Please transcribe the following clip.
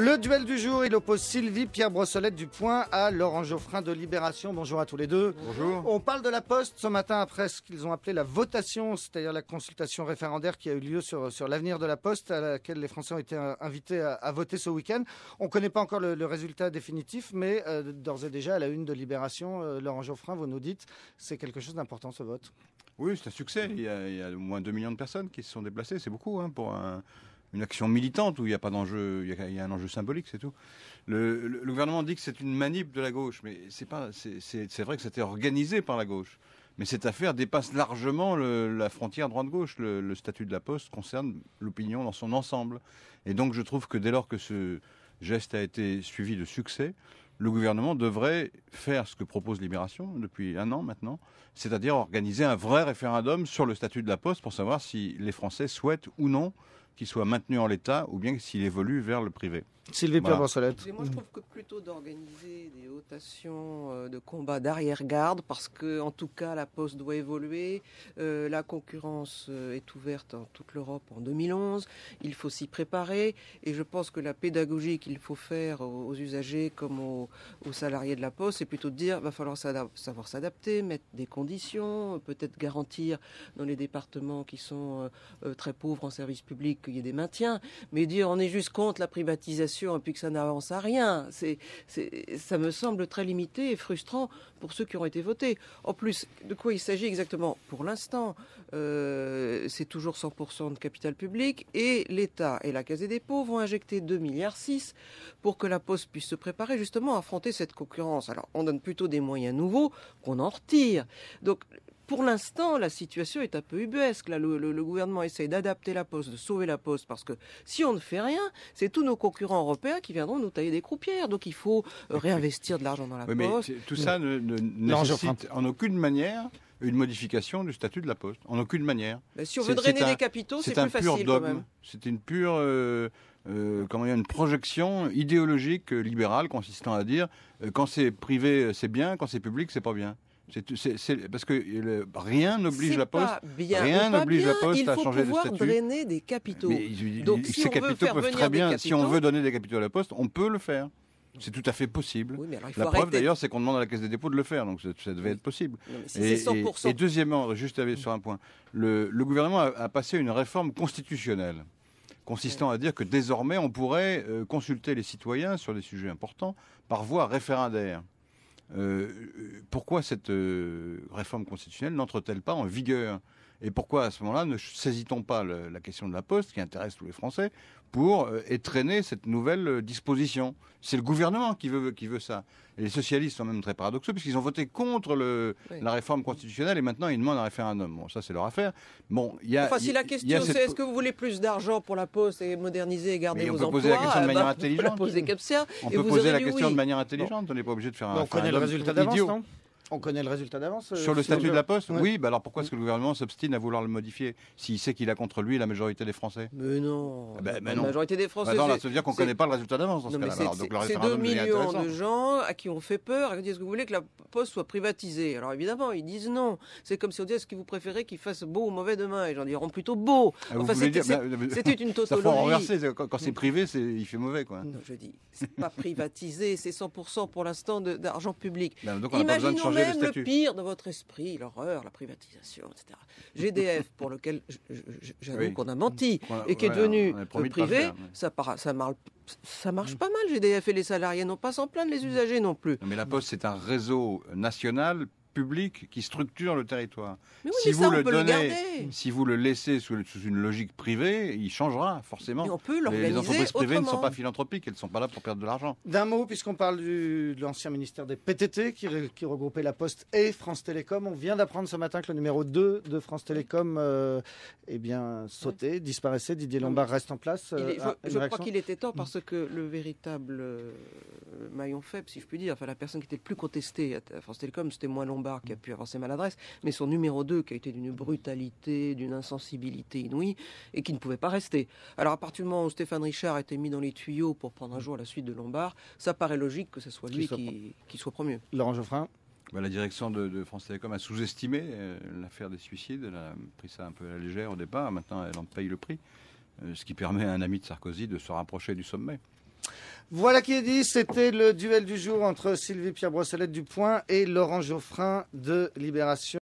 Le duel du jour, il oppose Sylvie Pierre Brossolette du Point à Laurent Geoffrin de Libération. Bonjour à tous les deux. Bonjour. On parle de la Poste ce matin après ce qu'ils ont appelé la votation, c'est-à-dire la consultation référendaire qui a eu lieu sur, l'avenir de la Poste, à laquelle les Français ont été invités à, voter ce week-end. On ne connaît pas encore le, résultat définitif, mais euh, d'ores et déjà à la une de Libération, euh, Laurent Geoffrin, vous nous dites, c'est quelque chose d'important ce vote. Oui, c'est un succès. Il y, a, au moins 2 millions de personnes qui se sont déplacées. C'est beaucoup hein, pour un une action militante où il n'y a pas d'enjeu, il, y, a un enjeu symbolique, c'est tout. Le, gouvernement dit que c'est une manip de la gauche, mais c'est pas, c'est vrai que c'était organisé par la gauche. Mais cette affaire dépasse largement la frontière droite-gauche. Le, le, statut de la Poste concerne l'opinion dans son ensemble. Et donc je trouve que dès lors que ce geste a été suivi de succès, le gouvernement devrait faire ce que propose Libération depuis un an maintenant, c'est-à-dire organiser un vrai référendum sur le statut de la Poste pour savoir si les Français souhaitent ou non qu'il soit maintenu en l'État ou bien s'il évolue vers le privé. Sylvie voilà. Moi, je trouve que plutôt d'organiser des rotations euh, de combat d'arrière-garde, parce que, en tout cas, la poste doit évoluer. Euh, la concurrence euh, est ouverte en toute l'Europe en 2011. Il faut s'y préparer. Et je pense que la pédagogie qu'il faut faire aux, usagers comme aux, salariés de la poste, c'est plutôt de dire va falloir savoir s'adapter, mettre des conditions, peut-être garantir dans les départements qui sont très pauvres en services publics y ait des maintiens, mais dire on est juste contre la privatisation et puis que ça n'avance à rien, c'est, ça me semble très limité et frustrant pour ceux qui ont été votés. En plus, de quoi il s'agit exactement Pour l'instant, euh, c'est toujours 100% de capital public et l'État et la Caisse des dépôts vont injecter 2,6 milliards pour que la Poste puisse se préparer justement à affronter cette concurrence. Alors, on donne plutôt des moyens nouveaux qu'on en retire. Donc, pour l'instant, la situation est un peu ubuesque. Là, le, gouvernement essaie d'adapter la poste, de sauver la poste, parce que si on ne fait rien, c'est tous nos concurrents européens qui viendront nous tailler des croupières. Donc il faut euh, réinvestir de l'argent dans la poste. Mais tout ça ne, nécessite en aucune manière une modification du statut de la Poste. En aucune manière. si on veut drainer les capitaux, c'est plus facile C'est une pure, euh, euh, comment dire, une projection idéologique libérale consistant à dire quand c'est privé, c'est bien, quand c'est public, c'est pas bien parce que rien n'oblige la Poste, rien n'oblige la Poste à changer de statut. Il faut pouvoir drainer des capitaux. Donc, si on veut peuvent très bien. si on veut donner des capitaux à la Poste, on peut le faire. C'est tout à fait possible. la preuve d'ailleurs, c'est qu'on demande à la Caisse des dépôts de le faire, donc ça, devait être possible. et, deuxièmement, juste sur un point, le, gouvernement a, passé une réforme constitutionnelle consistant à dire que désormais on pourrait euh, consulter les citoyens sur des sujets importants par voie référendaire. Euh, euh, pourquoi cette euh, réforme constitutionnelle n'entre-t-elle pas en vigueur et pourquoi à ce moment-là ne saisit-on pas la question de la Poste, qui intéresse tous les Français, pour euh, étreiner étraîner cette nouvelle euh, disposition C'est le gouvernement qui veut, qui veut ça. les socialistes sont même très paradoxaux, puisqu'ils ont voté contre le, la réforme constitutionnelle et maintenant ils demandent un référendum. Bon, ça c'est leur affaire. Bon, y a, enfin, si la question c'est est-ce que vous voulez plus d'argent pour la Poste et moderniser et garder vos emplois On peut poser la question de manière intelligente. On peut poser, la question de manière intelligente. On n'est pas obligé de faire un. On connaît le résultat d'avance, non on connaît le résultat d'avance euh, Sur le statut de la Poste Oui, bah alors pourquoi est-ce que le gouvernement s'obstine à vouloir le modifier s'il sait qu'il a contre lui la majorité des Français Mais non ah ben, La majorité des Français. Bah ça veut dire qu'on ne connaît pas le résultat d'avance dans ce cas-là. C'est 2 millions de gens à qui on fait peur, à qui que vous voulez que la Poste soit privatisée. Alors évidemment, ils disent non. C'est comme si on disait est-ce que vous préférez qu'il fasse beau ou mauvais demain Et j'en diront plutôt beau. Ah, c'est bah, enfin, euh, une tautologie. Ça faut renverser. Quand c'est privé, il fait mauvais. Quoi. Non, je dis, c'est pas privatisé, c'est 100% pour l'instant d'argent public. Bah, donc on besoin de même le, pire de votre esprit, l'horreur, la privatisation, etc. GDF, pour lequel j'avoue qu'on a menti et qui est devenu privé, ça, ça, ça, marche mm. pas mal, GDF et les salariés n'ont pas s'en plaindre, les mm. usagers non plus. Mais la Poste, c'est un réseau national public qui structure le territoire. si vous le donnez, si vous le laissez sous, une logique privée, il changera forcément. On peut les, entreprises privées ne sont pas philanthropiques, elles ne sont pas là pour perdre de l'argent. D'un mot, puisqu'on parle du, de l'ancien ministère des PTT qui, regroupait la Poste et France Télécom, on vient d'apprendre ce matin que le numéro 2 de France Télécom euh, eh bien, sauté, disparaissait. Didier Lombard reste en place. Euh, je, je crois qu'il était temps mm. parce que le véritable euh, maillon faible, si je puis dire. Enfin, la personne qui était le plus contestée à France Télécom, c'était moi Lombard qui a pu avancer ses maladresses, mais son numéro 2 qui a été d'une brutalité, d'une insensibilité inouïe et qui ne pouvait pas rester. Alors, à partir du moment où Stéphane Richard a été mis dans les tuyaux pour prendre un jour la suite de Lombard, ça paraît logique que ce soit lui qui soit, premier. promu. Laurent Geoffrin bah, la direction de, France Télécom a sous-estimé euh, l'affaire des suicides. Elle a pris ça un peu à la légère au départ. Maintenant, elle en paye le prix. Euh, ce qui permet à un ami de Sarkozy de se rapprocher du sommet. Voilà qui est dit, c'était le duel du jour entre Sylvie Pierre Brosselette du Point et Laurent Geoffrin de Libération.